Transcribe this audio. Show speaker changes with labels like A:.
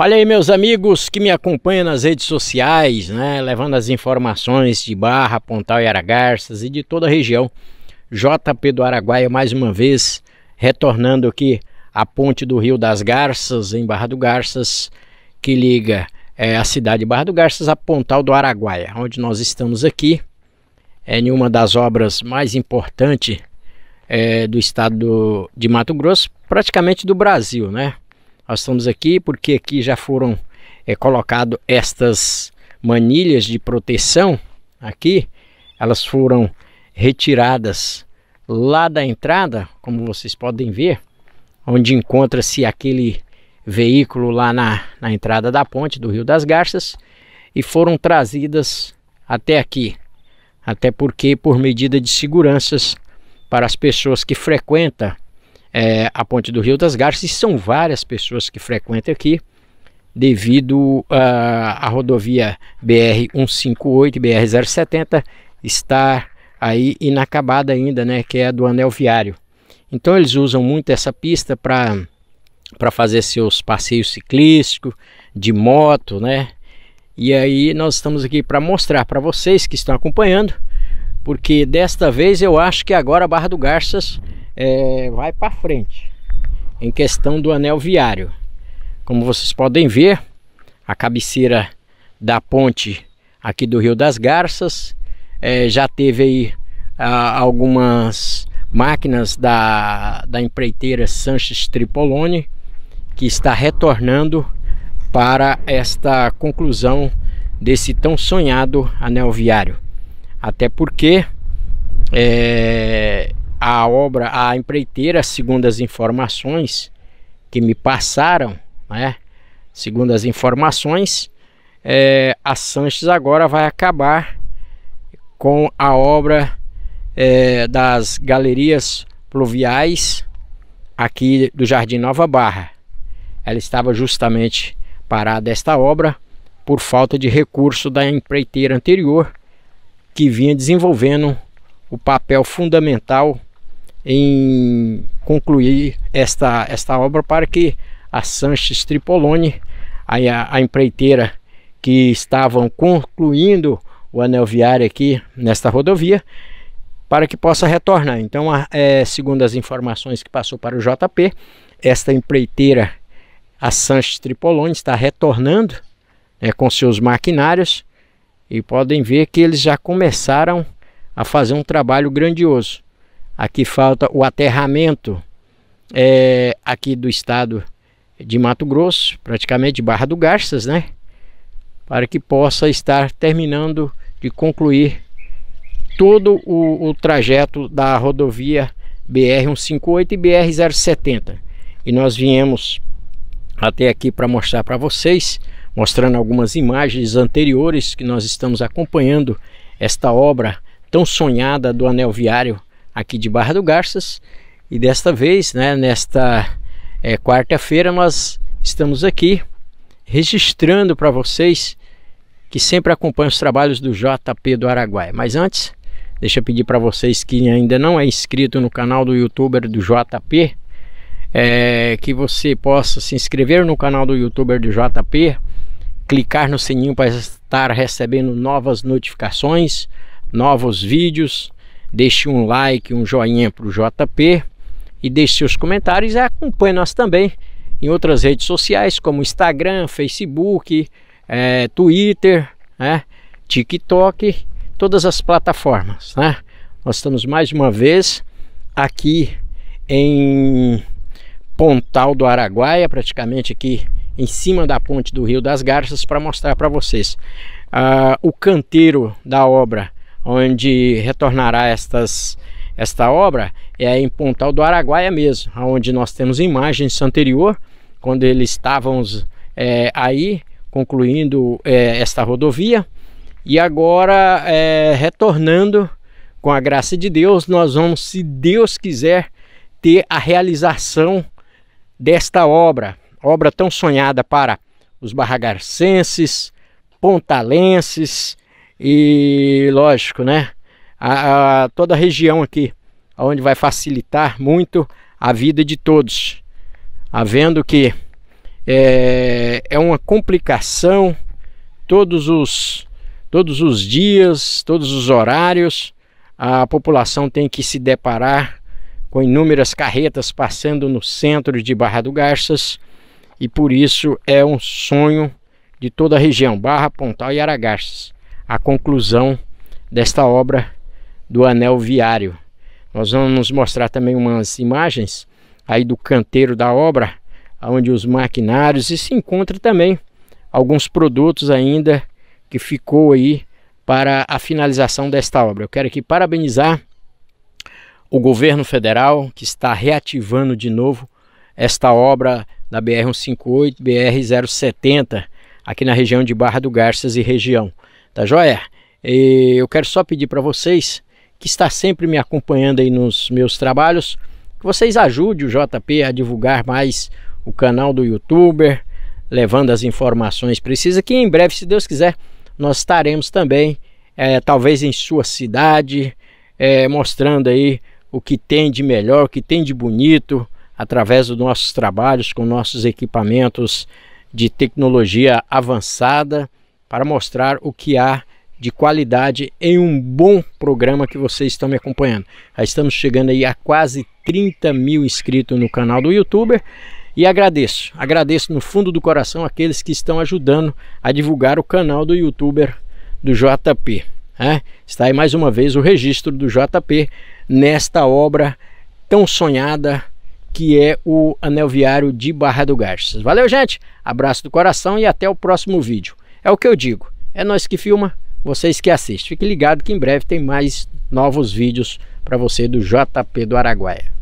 A: Olha aí, meus amigos que me acompanham nas redes sociais, né? Levando as informações de Barra, Pontal e Aragarças e de toda a região. JP do Araguaia, mais uma vez, retornando aqui à ponte do Rio das Garças, em Barra do Garças, que liga é, a cidade de Barra do Garças a Pontal do Araguaia, onde nós estamos aqui. É em uma das obras mais importantes é, do estado do, de Mato Grosso, praticamente do Brasil, né? Nós estamos aqui porque aqui já foram é, colocado estas manilhas de proteção aqui. Elas foram retiradas lá da entrada, como vocês podem ver, onde encontra-se aquele veículo lá na, na entrada da ponte do Rio das Garças e foram trazidas até aqui. Até porque, por medida de seguranças para as pessoas que frequentam é, a Ponte do Rio das Garças, e são várias pessoas que frequentam aqui, devido ah, à rodovia BR-158 e BR-070 estar aí inacabada ainda, né, que é a do anel viário. Então eles usam muito essa pista para fazer seus passeios ciclísticos, de moto, né? E aí nós estamos aqui para mostrar para vocês que estão acompanhando, porque desta vez eu acho que agora a Barra do Garças é, vai para frente em questão do anel viário. Como vocês podem ver, a cabeceira da ponte aqui do Rio das Garças é, já teve aí a, algumas máquinas da, da empreiteira Sanches Tripolone que está retornando para esta conclusão desse tão sonhado anel viário. Até porque é, a obra, a empreiteira, segundo as informações que me passaram, né? Segundo as informações, é, a Sanches agora vai acabar com a obra é, das galerias pluviais aqui do Jardim Nova Barra. Ela estava justamente parada esta obra por falta de recurso da empreiteira anterior que vinha desenvolvendo o papel fundamental em concluir esta, esta obra para que a Sanches Tripolone, a, a empreiteira que estavam concluindo o anel viário aqui nesta rodovia, para que possa retornar. Então, a, é, segundo as informações que passou para o JP, esta empreiteira, a Sanches Tripolone, está retornando né, com seus maquinários e podem ver que eles já começaram a fazer um trabalho grandioso. Aqui falta o aterramento é, aqui do estado de Mato Grosso, praticamente Barra do Garças, né? Para que possa estar terminando de concluir todo o, o trajeto da rodovia BR-158 e BR-070. E nós viemos até aqui para mostrar para vocês, mostrando algumas imagens anteriores que nós estamos acompanhando esta obra tão sonhada do anel viário aqui de Barra do Garças e desta vez, né, nesta é, quarta-feira, nós estamos aqui registrando para vocês que sempre acompanham os trabalhos do JP do Araguaia. Mas antes, deixa eu pedir para vocês que ainda não é inscrito no canal do youtuber do JP, é, eh, que você possa se inscrever no canal do youtuber do JP, clicar no sininho para estar recebendo novas notificações, novos vídeos, Deixe um like, um joinha para o JP e deixe seus comentários e acompanhe nós também em outras redes sociais como Instagram, Facebook, é, Twitter, né, TikTok, todas as plataformas. Né? Nós estamos mais uma vez aqui em Pontal do Araguaia, praticamente aqui em cima da ponte do Rio das Garças, para mostrar para vocês ah, o canteiro da obra onde retornará estas esta obra é em Pontal do Araguaia mesmo, onde nós temos imagens anterior, quando eles estavam é, aí concluindo é, esta rodovia. E agora, é, retornando com a graça de Deus, nós vamos, se Deus quiser, ter a realização desta obra, obra tão sonhada para os barragarcenses, pontalenses, e lógico, né? A, a, toda a região aqui, onde vai facilitar muito a vida de todos, havendo que é, é uma complicação todos os todos os dias, todos os horários, a população tem que se deparar com inúmeras carretas passando no centro de Barra do Garças e por isso é um sonho de toda a região, Barra, Pontal e Aragarças a conclusão desta obra do anel viário. Nós vamos mostrar também umas imagens aí do canteiro da obra, onde os maquinários e se encontra também alguns produtos ainda que ficou aí para a finalização desta obra. Eu quero aqui parabenizar o governo federal que está reativando de novo esta obra da BR-158, BR-070, aqui na região de Barra do Garças e região tá joia? E eu quero só pedir para vocês que está sempre me acompanhando aí nos meus trabalhos, que vocês ajudem o JP a divulgar mais o canal do youtuber, levando as informações precisas, que em breve, se Deus quiser, nós estaremos também, é, talvez em sua cidade, é, mostrando aí o que tem de melhor, o que tem de bonito, através dos nossos trabalhos, com nossos equipamentos de tecnologia avançada, para mostrar o que há de qualidade em um bom programa que vocês estão me acompanhando. Já estamos chegando aí a quase 30 mil inscritos no canal do YouTuber e agradeço, agradeço no fundo do coração aqueles que estão ajudando a divulgar o canal do YouTuber do JP. Né? Está aí mais uma vez o registro do JP nesta obra tão sonhada que é o anel viário de Barra do Garças. Valeu, gente! Abraço do coração e até o próximo vídeo. É o que eu digo. É nós que filma, vocês que assistem. Fique ligado que em breve tem mais novos vídeos para você do JP do Araguaia.